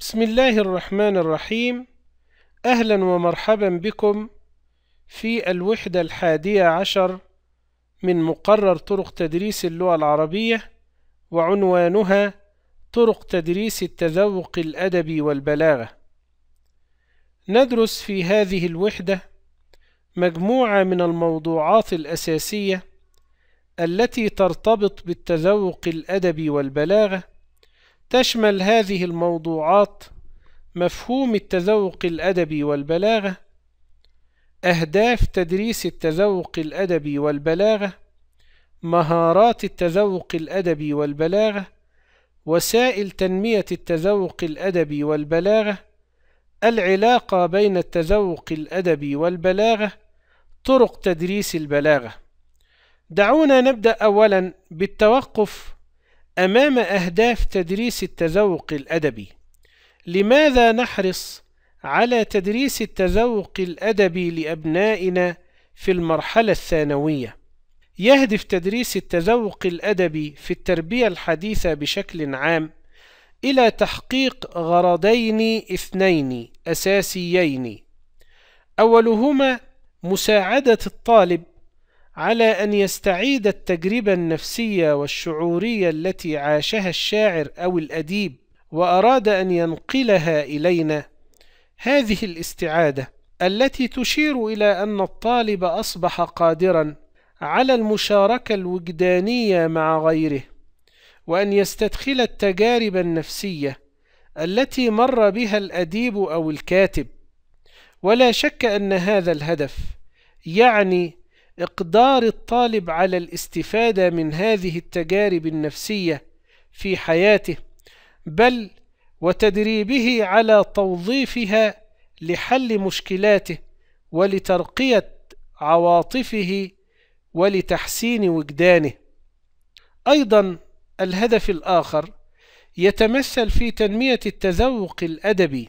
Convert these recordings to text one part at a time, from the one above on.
بسم الله الرحمن الرحيم أهلا ومرحبا بكم في الوحدة الحادية عشر من مقرر طرق تدريس اللغة العربية وعنوانها طرق تدريس التذوق الأدبي والبلاغة ندرس في هذه الوحدة مجموعة من الموضوعات الأساسية التي ترتبط بالتذوق الأدبي والبلاغة تشمل هذه الموضوعات مفهوم التذوق الأدبي والبلاغة أهداف تدريس التذوق الأدبي والبلاغة مهارات التذوق الأدبي والبلاغة وسائل تنمية التذوق الأدبي والبلاغة العلاقة بين التذوق الأدبي والبلاغة طرق تدريس البلاغة دعونا نبدأ أولا بالتوقف أمام أهداف تدريس التذوق الأدبي لماذا نحرص على تدريس التذوق الأدبي لأبنائنا في المرحلة الثانوية يهدف تدريس التذوق الأدبي في التربية الحديثة بشكل عام إلى تحقيق غرضين اثنين أساسيين أولهما مساعدة الطالب على أن يستعيد التجربة النفسية والشعورية التي عاشها الشاعر أو الأديب وأراد أن ينقلها إلينا هذه الاستعادة التي تشير إلى أن الطالب أصبح قادرا على المشاركة الوجدانية مع غيره وأن يستدخل التجارب النفسية التي مر بها الأديب أو الكاتب ولا شك أن هذا الهدف يعني إقدار الطالب على الاستفادة من هذه التجارب النفسية في حياته بل وتدريبه على توظيفها لحل مشكلاته ولترقية عواطفه ولتحسين وجدانه أيضا الهدف الآخر يتمثل في تنمية التذوق الأدبي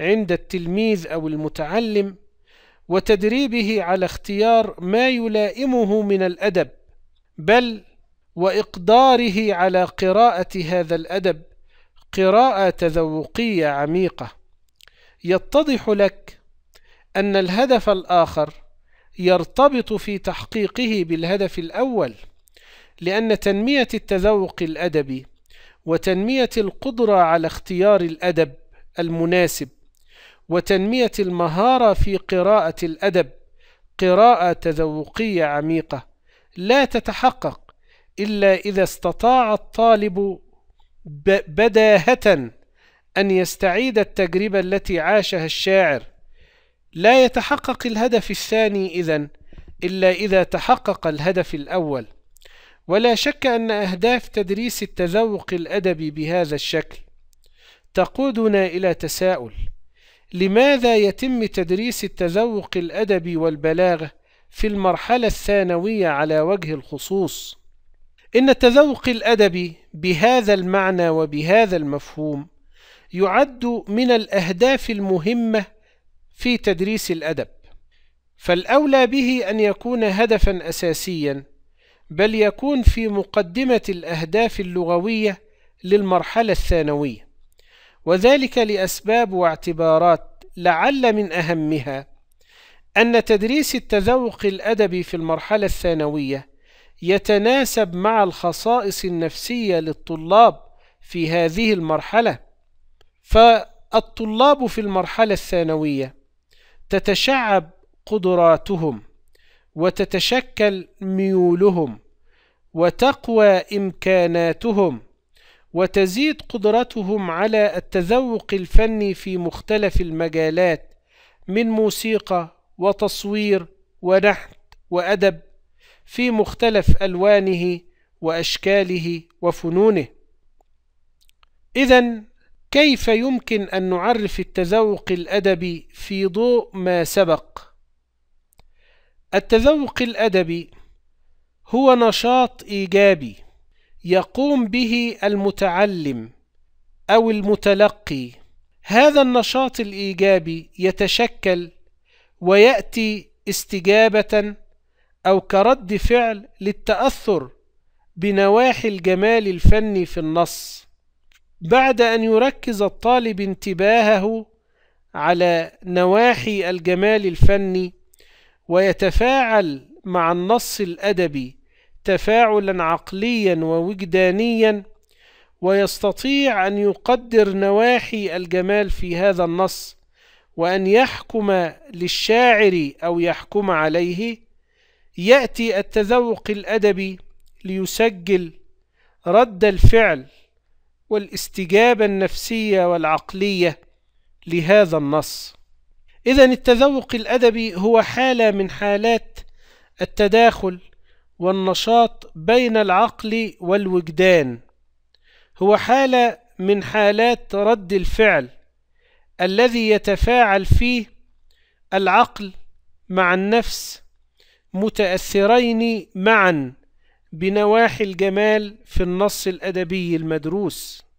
عند التلميذ أو المتعلم وتدريبه على اختيار ما يلائمه من الادب بل واقداره على قراءه هذا الادب قراءه تذوقيه عميقه يتضح لك ان الهدف الاخر يرتبط في تحقيقه بالهدف الاول لان تنميه التذوق الادبي وتنميه القدره على اختيار الادب المناسب وتنمية المهارة في قراءة الأدب قراءة تذوقية عميقة لا تتحقق إلا إذا استطاع الطالب بداهة أن يستعيد التجربة التي عاشها الشاعر لا يتحقق الهدف الثاني إذا إلا إذا تحقق الهدف الأول ولا شك أن أهداف تدريس التذوق الأدبي بهذا الشكل تقودنا إلى تساؤل لماذا يتم تدريس التذوق الأدبي والبلاغة في المرحلة الثانوية على وجه الخصوص؟ إن التذوق الأدبي بهذا المعنى وبهذا المفهوم يعد من الأهداف المهمة في تدريس الأدب، فالأولى به أن يكون هدفًا أساسيًا، بل يكون في مقدمة الأهداف اللغوية للمرحلة الثانوية. وذلك لأسباب واعتبارات لعل من أهمها أن تدريس التذوق الأدبي في المرحلة الثانوية يتناسب مع الخصائص النفسية للطلاب في هذه المرحلة فالطلاب في المرحلة الثانوية تتشعب قدراتهم وتتشكل ميولهم وتقوى إمكاناتهم وتزيد قدرتهم على التذوق الفني في مختلف المجالات من موسيقى وتصوير ونحت وأدب في مختلف ألوانه وأشكاله وفنونه إذا كيف يمكن أن نعرف التذوق الأدبي في ضوء ما سبق؟ التذوق الأدبي هو نشاط إيجابي يقوم به المتعلم أو المتلقي هذا النشاط الإيجابي يتشكل ويأتي استجابة أو كرد فعل للتأثر بنواحي الجمال الفني في النص بعد أن يركز الطالب انتباهه على نواحي الجمال الفني ويتفاعل مع النص الأدبي تفاعلا عقليا ووجدانيا ويستطيع أن يقدر نواحي الجمال في هذا النص وأن يحكم للشاعر أو يحكم عليه يأتي التذوق الأدبي ليسجل رد الفعل والاستجابة النفسية والعقلية لهذا النص إذا التذوق الأدبي هو حالة من حالات التداخل والنشاط بين العقل والوجدان هو حالة من حالات رد الفعل الذي يتفاعل فيه العقل مع النفس متأثرين معا بنواحي الجمال في النص الأدبي المدروس